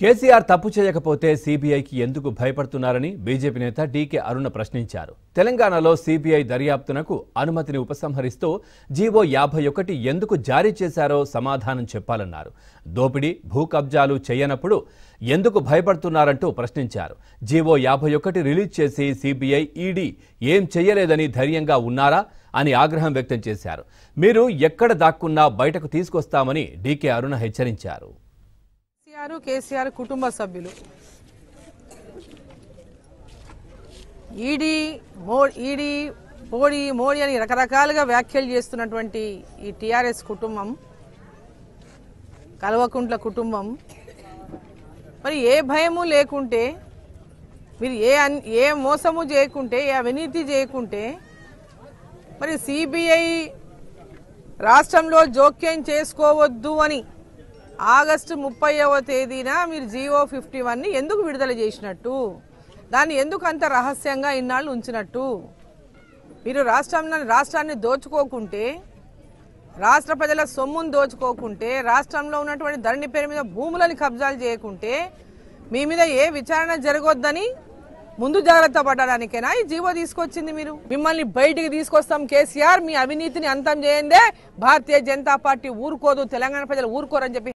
కేసీఆర్ తప్పు చేయకపోతే సీబీఐకి ఎందుకు భయపడుతున్నారని బీజేపీ నేత డీకే అరుణ ప్రశ్నించారు తెలంగాణలో సీబీఐ దర్యాప్తునకు అనుమతిని ఉపసంహరిస్తూ జీవో యాభై ఒకటి ఎందుకు జారీ చేశారో సమాధానం చెప్పాలన్నారు దోపిడీ భూ కబ్జాలు చేయనప్పుడు ఎందుకు భయపడుతున్నారంటూ ప్రశ్నించారు జీవో యాభై ఒకటి రిలీజ్ చేసి సీబీఐ ఈడీ ఏం చేయలేదని ధైర్యంగా ఉన్నారా అని ఆగ్రహం వ్యక్తం చేశారు మీరు ఎక్కడ దాక్కున్నా బయటకు తీసుకొస్తామని డీకే అరుణ హెచ్చరించారు గారు కేసీఆర్ కుటుంబ సభ్యులు ఈడీ మో ఈడీ మోడీ మోడీ అని రకరకాలుగా వ్యాఖ్యలు చేస్తున్నటువంటి ఈ టీఆర్ఎస్ కుటుంబం కల్వకుంట్ల కుటుంబం మరి ఏ భయము లేకుంటే మీరు ఏ ఏ మోసము చేయకుంటే ఏ అవినీతి చేయకుంటే మరి సిబిఐ రాష్ట్రంలో జోక్యం చేసుకోవద్దు అని ఆగస్టు ముప్పైవ తేదీన మీరు జియో ఫిఫ్టీ వన్ని ఎందుకు విడుదల చేసినట్టు దాన్ని ఎందుకు అంత రహస్యంగా ఇన్నాళ్ళు ఉంచినట్టు మీరు రాష్ట్రంలో రాష్ట్రాన్ని దోచుకోకుంటే రాష్ట్ర ప్రజల సొమ్మును దోచుకోకుంటే రాష్ట్రంలో ఉన్నటువంటి ధరణి పేరు మీద భూములను కబ్జాలు చేయకుంటే మీ మీద ఏ విచారణ జరగొద్దని ముందు జాగ్రత్త పడడానికైనా ఈ జీవో తీసుకొచ్చింది మీరు మిమ్మల్ని బయటికి తీసుకొస్తాం కేసీఆర్ మీ అవినీతిని అంతం చేయందే భారతీయ జనతా పార్టీ ఊరుకోదు తెలంగాణ ప్రజలు ఊరుకోరని చెప్పి